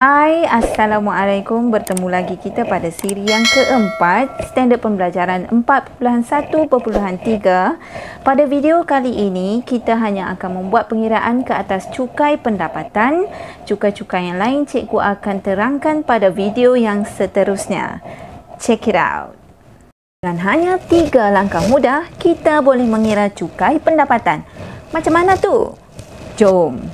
Hai, Assalamualaikum. Bertemu lagi kita pada siri yang keempat, standard pembelajaran 4.1.3. Pada video kali ini, kita hanya akan membuat pengiraan ke atas cukai pendapatan. Cukai-cukai yang lain cikgu akan terangkan pada video yang seterusnya. Check it out. Dengan hanya tiga langkah mudah, kita boleh mengira cukai pendapatan. Macam mana tu? Jom.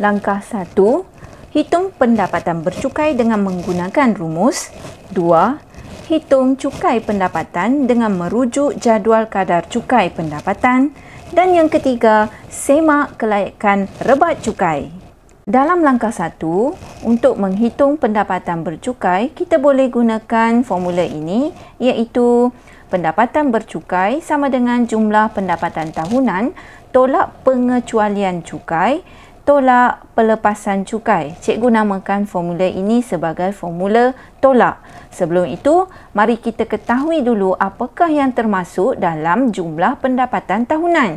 Langkah satu, hitung pendapatan bercukai dengan menggunakan rumus. 2. Hitung cukai pendapatan dengan merujuk jadual kadar cukai pendapatan. Dan yang ketiga, semak kelayakan rebat cukai. Dalam langkah satu, untuk menghitung pendapatan bercukai, kita boleh gunakan formula ini iaitu pendapatan bercukai sama dengan jumlah pendapatan tahunan tolak pengecualian cukai tolak pelepasan cukai. Cikgu namakan formula ini sebagai formula tolak. Sebelum itu, mari kita ketahui dulu apakah yang termasuk dalam jumlah pendapatan tahunan.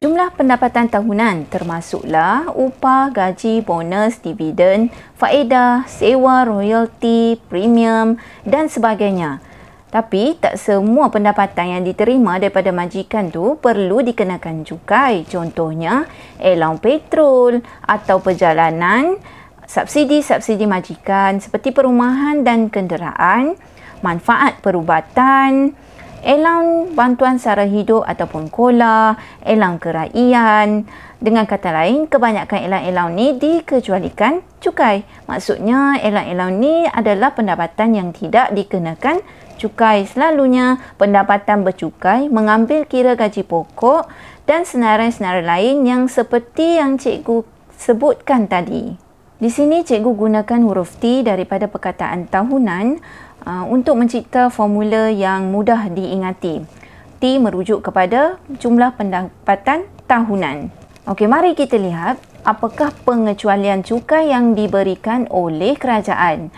Jumlah pendapatan tahunan termasuklah upah, gaji, bonus, dividen, faedah, sewa, royalty, premium dan sebagainya. Tapi tak semua pendapatan yang diterima daripada majikan tu perlu dikenakan cukai. Contohnya, elang petrol atau perjalanan, subsidi-subsidi majikan seperti perumahan dan kenderaan, manfaat perubatan, elang bantuan sara hidup ataupun kola, elang keraian. Dengan kata lain, kebanyakan elang-elang ni dikecualikan cukai. Maksudnya, elang-elang ni adalah pendapatan yang tidak dikenakan cukai cukai selalunya pendapatan bercukai mengambil kira gaji pokok dan senarai-senarai lain yang seperti yang cikgu sebutkan tadi. Di sini cikgu gunakan huruf T daripada perkataan tahunan uh, untuk mencipta formula yang mudah diingati. T merujuk kepada jumlah pendapatan tahunan. Okey, mari kita lihat apakah pengecualian cukai yang diberikan oleh kerajaan.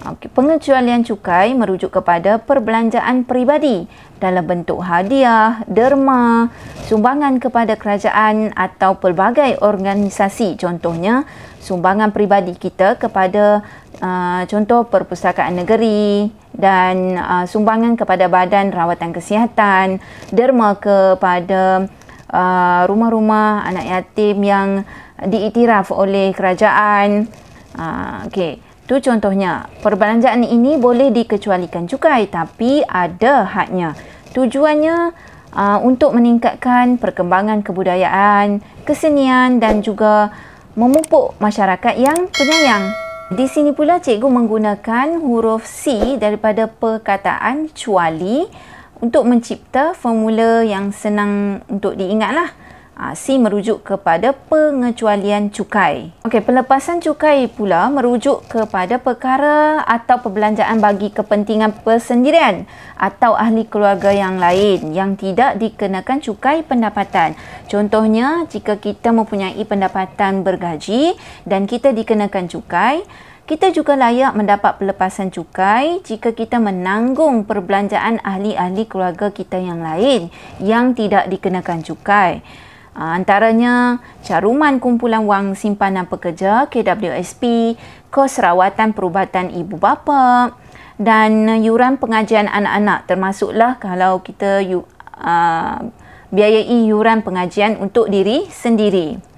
Okay. Pengecualian cukai merujuk kepada perbelanjaan peribadi dalam bentuk hadiah, derma, sumbangan kepada kerajaan atau pelbagai organisasi. Contohnya, sumbangan peribadi kita kepada uh, contoh perpustakaan negeri dan uh, sumbangan kepada badan rawatan kesihatan, derma kepada uh, rumah-rumah anak yatim yang diiktiraf oleh kerajaan. Uh, okay. Itu contohnya, perbelanjaan ini boleh dikecualikan cukai tapi ada hadnya. Tujuannya uh, untuk meningkatkan perkembangan kebudayaan, kesenian dan juga memupuk masyarakat yang penyayang. Di sini pula cikgu menggunakan huruf C daripada perkataan cuali untuk mencipta formula yang senang untuk diingatlah. lah. Ah, C merujuk kepada pengecualian cukai. Okey, pelepasan cukai pula merujuk kepada perkara atau perbelanjaan bagi kepentingan persendirian atau ahli keluarga yang lain yang tidak dikenakan cukai pendapatan. Contohnya, jika kita mempunyai pendapatan bergaji dan kita dikenakan cukai, kita juga layak mendapat pelepasan cukai jika kita menanggung perbelanjaan ahli-ahli keluarga kita yang lain yang tidak dikenakan cukai. Ah, antaranya caruman kumpulan wang simpanan pekerja KWSP, kos rawatan perubatan ibu bapa dan yuran pengajian anak-anak termasuklah kalau kita uh, biayai yuran pengajian untuk diri sendiri.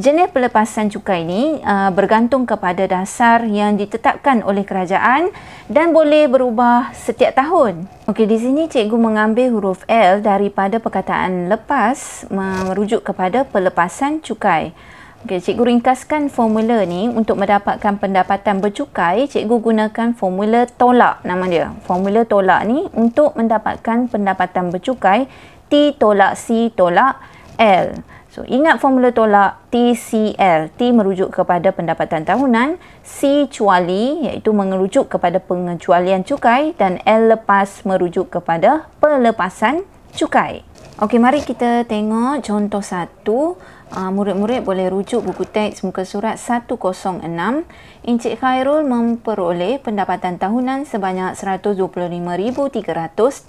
Jenis pelepasan cukai ini uh, bergantung kepada dasar yang ditetapkan oleh kerajaan dan boleh berubah setiap tahun. Okey, di sini cikgu mengambil huruf L daripada perkataan lepas merujuk kepada pelepasan cukai. Okey, cikgu ringkaskan formula ni untuk mendapatkan pendapatan bercukai, cikgu gunakan formula tolak nama dia. Formula tolak ni untuk mendapatkan pendapatan bercukai T tolak C tolak L. So ingat formula tolak TCL. T merujuk kepada pendapatan tahunan, C cuali iaitu mengerujuk kepada pengecualian cukai dan L lepas merujuk kepada pelepasan cukai. Okey, mari kita tengok contoh satu. Uh, murid-murid boleh rujuk buku teks muka surat 106. Encik Khairul memperoleh pendapatan tahunan sebanyak 125,300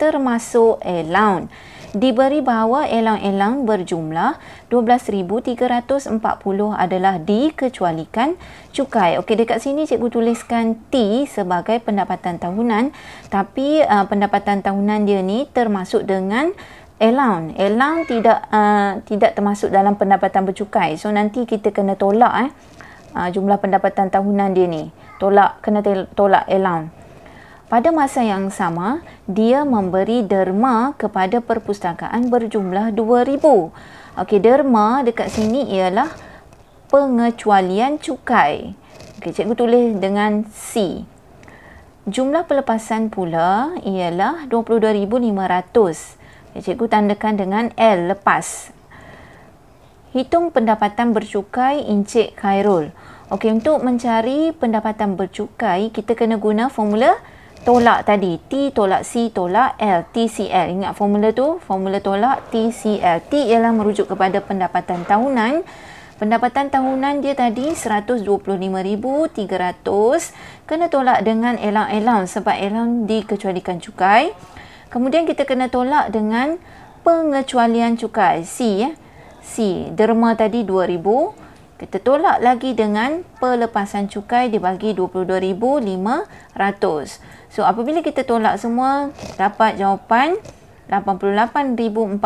termasuk allowance diberi bahawa elang-elang berjumlah 12340 adalah dikecualikan cukai. Okey dekat sini cikgu tuliskan T sebagai pendapatan tahunan tapi uh, pendapatan tahunan dia ni termasuk dengan elang. Elang tidak uh, tidak termasuk dalam pendapatan bercukai. So nanti kita kena tolak eh uh, jumlah pendapatan tahunan dia ni. Tolak kena tolak elang. Pada masa yang sama, dia memberi derma kepada perpustakaan berjumlah 2000. Okey, derma dekat sini ialah pengecualian cukai. Okey, cikgu tulis dengan C. Jumlah pelepasan pula ialah 22500. Cikgu tandakan dengan L lepas. Hitung pendapatan bercukai Encik Khairul. Okey, untuk mencari pendapatan bercukai, kita kena guna formula tolak tadi T tolak C tolak L t c l ingat formula tu formula tolak t c l T ialah merujuk kepada pendapatan tahunan pendapatan tahunan dia tadi 125300 kena tolak dengan elang elang sebab elang dikecualikan cukai kemudian kita kena tolak dengan pengecualian cukai C ya C derma tadi 2000 kita tolak lagi dengan pelepasan cukai dibagi RM22,500. So apabila kita tolak semua, dapat jawapan RM88,460.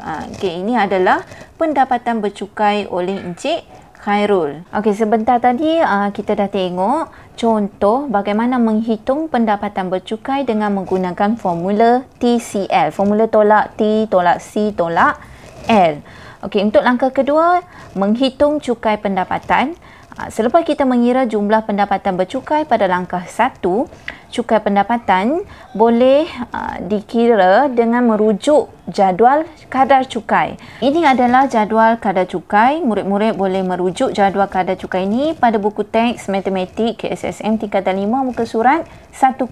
Ha, okay, ini adalah pendapatan bercukai oleh Encik Khairul. Okay sebentar tadi uh, kita dah tengok contoh bagaimana menghitung pendapatan bercukai dengan menggunakan formula TCL, formula tolak T tolak C tolak L. Okey, untuk langkah kedua, menghitung cukai pendapatan. Ah, selepas kita mengira jumlah pendapatan bercukai pada langkah satu cukai pendapatan boleh ah, dikira dengan merujuk jadual kadar cukai. Ini adalah jadual kadar cukai. Murid-murid boleh merujuk jadual kadar cukai ini pada buku teks matematik KSSM tingkatan 5 muka surat 102.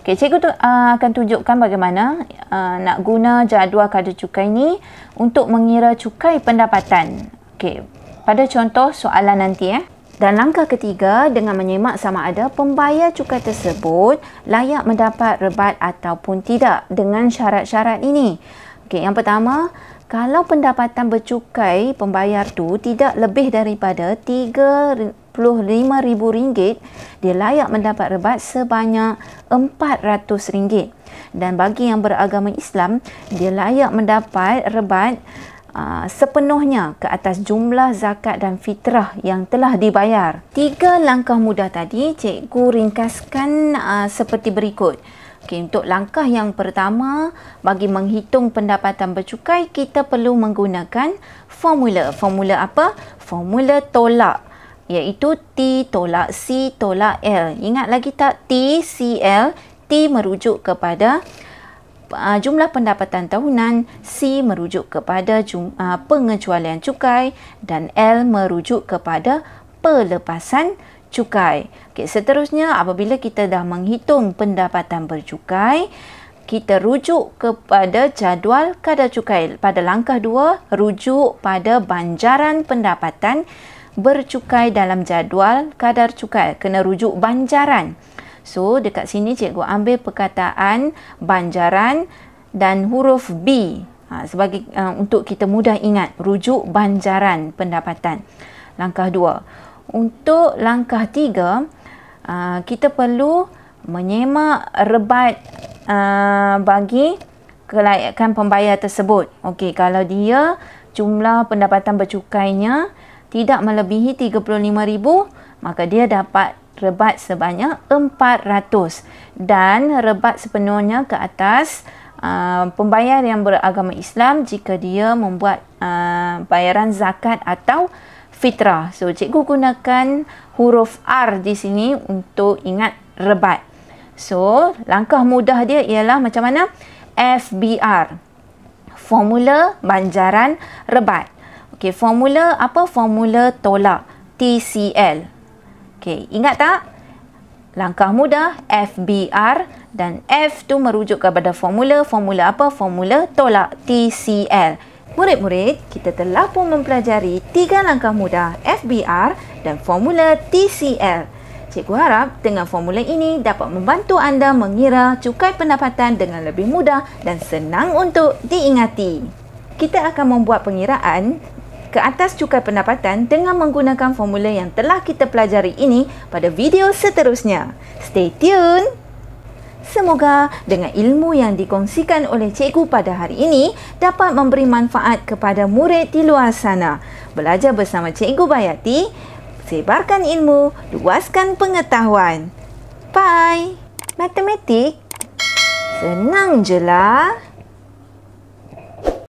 Okey, cikgu tu uh, akan tunjukkan bagaimana uh, nak guna jadual kadar cukai ni untuk mengira cukai pendapatan. Okey, pada contoh soalan nanti eh. Dan langkah ketiga dengan menyemak sama ada pembayar cukai tersebut layak mendapat rebat ataupun tidak dengan syarat-syarat ini. Okey, yang pertama, kalau pendapatan bercukai pembayar tu tidak lebih daripada 3 RM45,000, dia layak mendapat rebat sebanyak RM400. Dan bagi yang beragama Islam, dia layak mendapat rebat Uh, sepenuhnya ke atas jumlah zakat dan fitrah yang telah dibayar. Tiga langkah mudah tadi cikgu ringkaskan uh, seperti berikut. Okay, untuk langkah yang pertama, bagi menghitung pendapatan bercukai, kita perlu menggunakan formula. Formula apa? Formula tolak iaitu T tolak C tolak L. Ingat lagi tak T, C, L? T merujuk kepada uh, jumlah pendapatan tahunan, C merujuk kepada jum, uh, pengecualian cukai dan L merujuk kepada pelepasan cukai. Okey, seterusnya apabila kita dah menghitung pendapatan bercukai, kita rujuk kepada jadual kadar cukai. Pada langkah dua rujuk pada banjaran pendapatan bercukai dalam jadual kadar cukai kena rujuk banjaran. So dekat sini cikgu ambil perkataan banjaran dan huruf B ha, sebagai uh, untuk kita mudah ingat rujuk banjaran pendapatan. Langkah dua Untuk langkah tiga uh, kita perlu menyemak rebat uh, bagi kelayakan pembayar tersebut. Okey kalau dia jumlah pendapatan bercukainya tidak melebihi 35000 maka dia dapat rebat sebanyak 400 dan rebat sepenuhnya ke atas Uh, pembayar yang beragama Islam jika dia membuat uh, bayaran zakat atau fitrah. So cikgu gunakan huruf R di sini untuk ingat rebat. So langkah mudah dia ialah macam mana? FBR. Formula banjaran rebat. Okey, formula apa formula tolak? TCL. Okey, ingat tak? Langkah mudah FBR dan F tu merujuk kepada formula. Formula apa? Formula tolak TCL. Murid-murid, kita telah pun mempelajari tiga langkah mudah FBR dan formula TCL. Cikgu harap dengan formula ini dapat membantu anda mengira cukai pendapatan dengan lebih mudah dan senang untuk diingati. Kita akan membuat pengiraan ke atas cukai pendapatan dengan menggunakan formula yang telah kita pelajari ini pada video seterusnya. Stay tune! Semoga dengan ilmu yang dikongsikan oleh cikgu pada hari ini dapat memberi manfaat kepada murid di luar sana. Belajar bersama cikgu Bayati, sebarkan ilmu, luaskan pengetahuan. Bye! Matematik? Senang je lah.